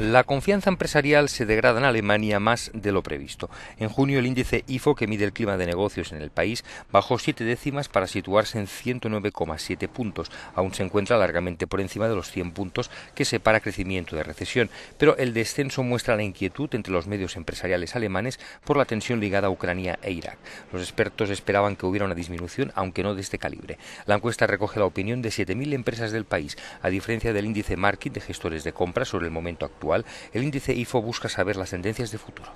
La confianza empresarial se degrada en Alemania más de lo previsto. En junio el índice IFO que mide el clima de negocios en el país bajó siete décimas para situarse en 109,7 puntos. Aún se encuentra largamente por encima de los 100 puntos que separa crecimiento de recesión, pero el descenso muestra la inquietud entre los medios empresariales alemanes por la tensión ligada a Ucrania e Irak. Los expertos esperaban que hubiera una disminución, aunque no de este calibre. La encuesta recoge la opinión de 7.000 empresas del país, a diferencia del índice marketing de gestores de compras sobre el momento actual el índice IFO busca saber las tendencias de futuro.